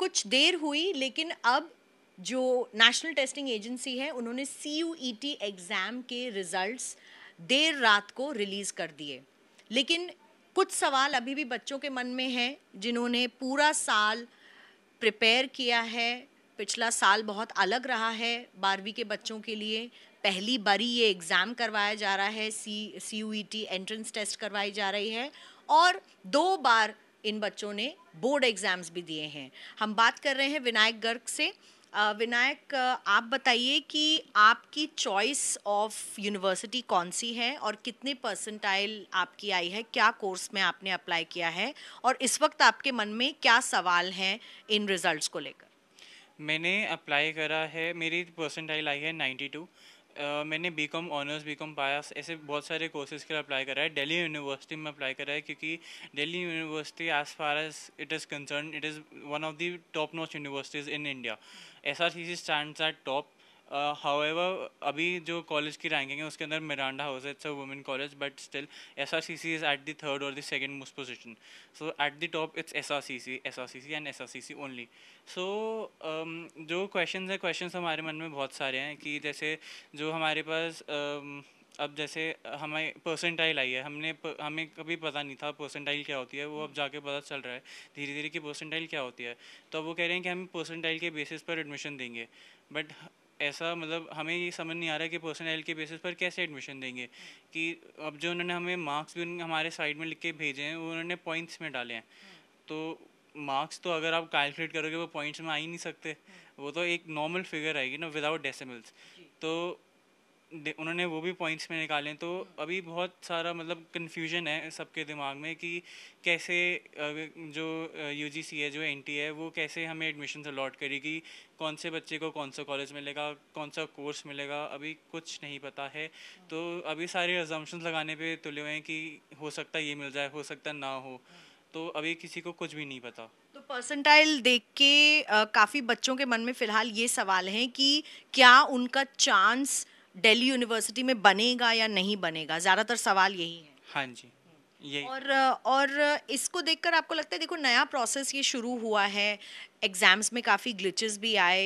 कुछ देर हुई लेकिन अब जो नेशनल टेस्टिंग एजेंसी है उन्होंने C U E T exam के रिज़ल्ट्स देर रात को रिलीज़ कर दिए लेकिन कुछ सवाल अभी भी बच्चों के मन में हैं जिन्होंने पूरा साल प्रिपेयर किया है पिछला साल बहुत अलग रहा है बारहवीं के बच्चों के लिए पहली बारी ये एग्ज़ाम करवाया जा रहा है C C U E T entrance test करवाई जा रही है और दो बार इन बच्चों ने बोर्ड एग्ज़ाम्स भी दिए हैं हम बात कर रहे हैं विनायक गर्ग से विनायक आप बताइए कि आपकी चॉइस ऑफ यूनिवर्सिटी कौन सी है और कितने परसेंटाइल आपकी आई है क्या कोर्स में आपने अप्लाई किया है और इस वक्त आपके मन में क्या सवाल हैं इन रिजल्ट्स को लेकर मैंने अप्लाई करा है मेरी परसेंटाइल आई है 92 मैंने B com honours B com पाया ऐसे बहुत सारे कोर्सेज के लिए अप्लाई करा है दिल्ली यूनिवर्सिटी में अप्लाई करा है क्योंकि Delhi university as far as it is concern it is one of the top notch universities in India S R C C stand at top however अभी जो कॉलेज की रैंकिंग है उसके अंदर मिरांडा हाउस है it's a women college but still S R C C is at the third और the second most position so at the top it's S R C C S R C C and S R C C only so जो question है question हमारे मन में बहुत सारे हैं कि जैसे जो हमारे पास um, अब जैसे हमें परसेंटाइल आई है हमने हमें कभी पता नहीं था परसेंटाइल क्या होती है वो अब जाके पता चल रहा है धीरे धीरे कि परसेंटाइल क्या होती है तो वो कह रहे हैं कि हम परसेंटाइल के बेसिस पर एडमिशन देंगे बट ऐसा मतलब हमें ये समझ नहीं आ रहा कि पर्सनल के बेसिस पर कैसे एडमिशन देंगे कि अब जो उन्होंने हमें मार्क्स भी हमारे साइड में लिख के भेजे हैं वो उन्होंने पॉइंट्स में डाले हैं तो मार्क्स तो अगर आप कैलकुलेट करोगे वो पॉइंट्स में आ ही नहीं सकते वो तो एक नॉर्मल फिगर आएगी ना विदाउट डेसिमल्स तो उन्होंने वो भी पॉइंट्स में निकाले तो अभी बहुत सारा मतलब कन्फ्यूजन है सबके दिमाग में कि कैसे जो यू है जो एन है वो कैसे हमें एडमिशन अलॉट करेगी कौन से बच्चे को कौन सा कॉलेज मिलेगा कौन सा कोर्स मिलेगा अभी कुछ नहीं पता है तो अभी सारे एजम्पन्स लगाने पे तुले हुए हैं कि हो सकता ये मिल जाए हो सकता ना हो तो अभी किसी को कुछ भी नहीं पता तो परसेंटाइल देख के काफ़ी बच्चों के मन में फ़िलहाल ये सवाल हैं कि क्या उनका चांस दिल्ली यूनिवर्सिटी में बनेगा या नहीं बनेगा ज़्यादातर सवाल यही है हाँ जी और और इसको देखकर आपको लगता है देखो नया प्रोसेस ये शुरू हुआ है एग्ज़ाम्स में काफ़ी ग्लिचेस भी आए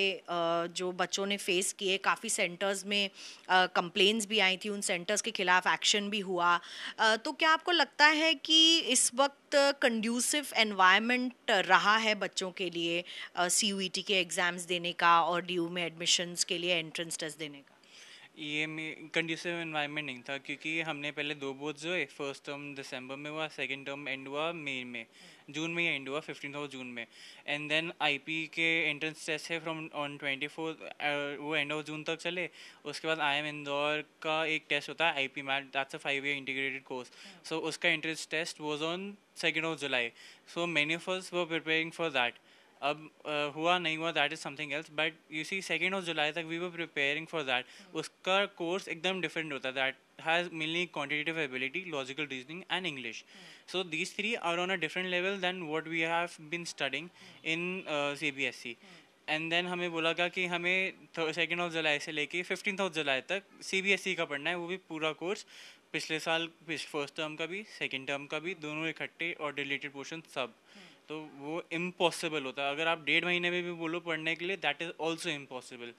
जो बच्चों ने फेस किए काफ़ी सेंटर्स में कंप्लेन्स भी आई थी उन सेंटर्स के ख़िलाफ़ एक्शन भी हुआ तो क्या आपको लगता है कि इस वक्त कंड्यूसिव एनवायरनमेंट रहा है बच्चों के लिए सी e के एग्ज़ाम्स देने का और डी में एडमिशन्स के लिए एंट्रेंस टेस्ट देने का ये कंडीसिव इन्वायरमेंट नहीं था क्योंकि हमने पहले दो जो है फर्स्ट टर्म दिसंबर में हुआ सेकंड टर्म एंड हुआ मई में जून में एंड हुआ फिफ्टीन ऑफ जून में एंड देन आईपी के एंट्रेंस टेस्ट है फ्रॉम ऑन ट्वेंटी फोर वो एंड ऑफ जून तक चले उसके बाद आई एम इंदौर का एक टेस्ट होता है I P MAT that's a five year integrated course so उसका entrance test was on second of July so many first वो प्रिपेयरिंग फॉर दैट अब uh, हुआ नहीं हुआ that is something else but you see second of July तक we were preparing for that उसका course एकदम different होता है दैट हैज़ मिलनी quantitative ability logical reasoning and English so these three are on a different level than what we have been studying in C B S C and then हमें बोला गया कि हमें second of जुलाई से लेके fifteen of July तक सी B S सी का पढ़ना है वो भी पूरा कोर्स पिछले साल फर्स्ट टर्म का भी सेकेंड टर्म का भी दोनों इकट्ठे और रिलेटेड पोर्शन सब hmm. तो वो इम्पॉसिबल होता है अगर आप डेढ़ महीने में भी बोलो पढ़ने के लिए दैट इज़ ऑल्सो इम्पॉसिबल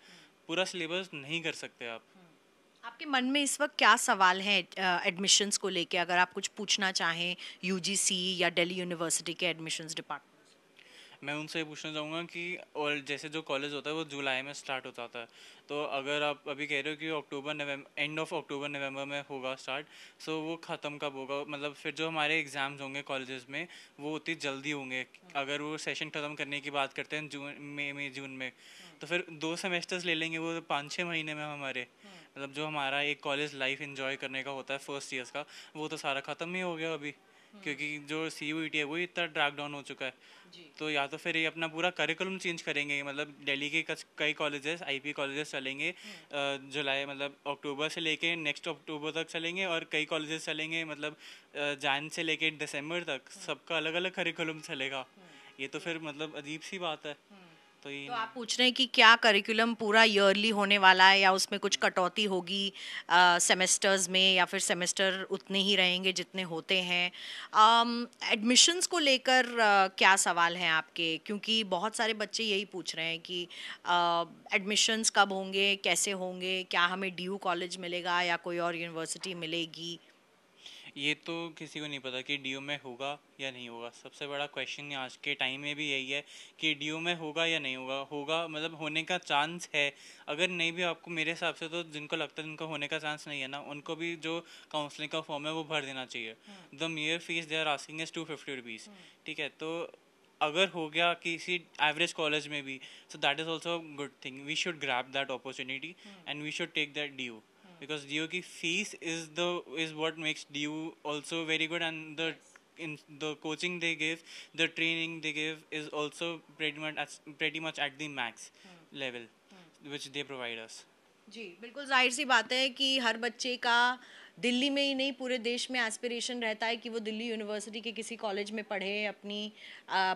पूरा सिलेबस नहीं कर सकते आप हम्म। आपके मन में इस वक्त क्या सवाल है एडमिशन्स को लेके अगर आप कुछ पूछना चाहें यूजीसी या दिल्ली यूनिवर्सिटी के एडमिशन्स डिपार्टमेंट मैं उनसे ये पूछना चाहूँगा कि और जैसे जो कॉलेज होता है वो जुलाई में स्टार्ट होता था तो अगर आप अभी कह रहे हो कि अक्टूबर नवंबर एंड ऑफ अक्टूबर नवंबर में होगा स्टार्ट सो वो ख़त्म कब होगा मतलब फिर जो हमारे एग्ज़ाम्स होंगे कॉलेजेस में वो उतनी जल्दी होंगे अगर वो सेशन ख़त्म करने की बात करते हैं जून मई में जून में तो फिर दो सेमेस्टर्स ले लेंगे वो पाँच छः महीने में हमारे मतलब जो हमारा एक कॉलेज लाइफ इन्जॉय करने का होता है फर्स्ट ईयर्स का वो तो सारा ख़त्म ही हो गया अभी क्योंकि जो सी यू e है वो इतना ड्रैक डाउन हो चुका है तो या तो फिर ये अपना पूरा करिकुलम चेंज करेंगे मतलब दिल्ली के कई कॉलेजेस आईपी कॉलेजेस चलेंगे हम्म। जुलाई मतलब अक्टूबर से लेके नेक्स्ट अक्टूबर तक चलेंगे और कई कॉलेजेस चलेंगे मतलब जैन से लेके दिसंबर तक हम्म। सबका अलग अलग करिकुलम चलेगा हम्म। ये तो फिर मतलब अजीब सी बात है तो ये तो आप पूछ रहे हैं कि क्या करिकुलम पूरा ईयरली होने वाला है या उसमें कुछ कटौती होगी सेमेस्टर्स में या फिर सेमेस्टर उतने ही रहेंगे जितने होते हैं एडमिशन्स को लेकर uh, क्या सवाल हैं आपके क्योंकि बहुत सारे बच्चे यही पूछ रहे हैं कि एडमिशन्स uh, कब होंगे कैसे होंगे क्या हमें डी कॉलेज मिलेगा या कोई और यूनिवर्सिटी मिलेगी ये तो किसी को नहीं पता कि डी में होगा या नहीं होगा सबसे बड़ा क्वेश्चन आज के टाइम में भी यही है कि डी में होगा या नहीं होगा होगा मतलब होने का चांस है अगर नहीं भी आपको मेरे हिसाब से तो जिनको लगता है जिनका होने का चांस नहीं है ना उनको भी जो काउंसलिंग का फॉर्म है वो भर देना चाहिए the mere fees they are asking is two fifty rupees ठीक है तो अगर हो गया किसी एवरेज कॉलेज में भी so that is also good thing we should grab that opportunity and we should take that D because DU ki fees is the is what makes DU also very good and the in the coaching they give the training they give is also pretty much at, pretty much at the max hmm. level hmm. which they provide us जी बिल्कुल जाहिर सी बात है कि हर बच्चे का दिल्ली में ही नहीं पूरे देश में एस्पिरेशन रहता है कि वो दिल्ली यूनिवर्सिटी के किसी कॉलेज में पढ़े अपनी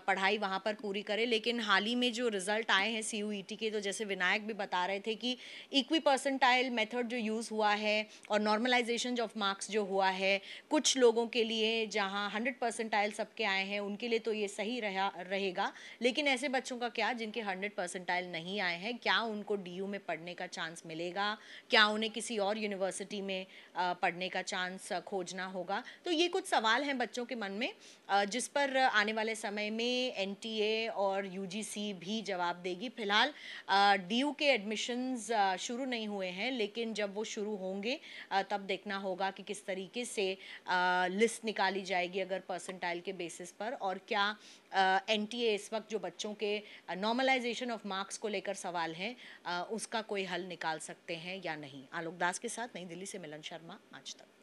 पढ़ाई वहाँ पर पूरी करे लेकिन हाल ही में जो रिज़ल्ट आए हैं सी e के तो जैसे विनायक भी बता रहे थे कि इक्वी परसेंटाइल मेथड जो यूज़ हुआ है और नॉर्मलाइजेशन ऑफ मार्क्स जो हुआ है कुछ लोगों के लिए जहाँ हंड्रेड परसेंटाइल सबके आए हैं उनके लिए तो ये सही रहा रहेगा लेकिन ऐसे बच्चों का क्या जिनके हंड्रेड परसेंटाइल नहीं आए हैं क्या उनको डी में पढ़ने का चांस मिलेगा क्या उन्हें किसी और यूनिवर्सिटी में आ, पढ़ने का चांस खोजना होगा तो ये कुछ सवाल हैं बच्चों के मन में जिस पर आने वाले समय में एन और यू भी जवाब देगी फिलहाल डी के एडमिशन्स शुरू नहीं हुए हैं लेकिन जब वो शुरू होंगे तब देखना होगा कि किस तरीके से लिस्ट निकाली जाएगी अगर परसेंटाइल के बेसिस पर और क्या एन टी ए इस वक्त जो बच्चों के नॉर्मलाइजेशन ऑफ मार्क्स को लेकर सवाल हैं उसका कोई हल निकाल सकते हैं या नहीं आलोक दास के साथ नई दिल्ली से मिलन शर्मा आज तक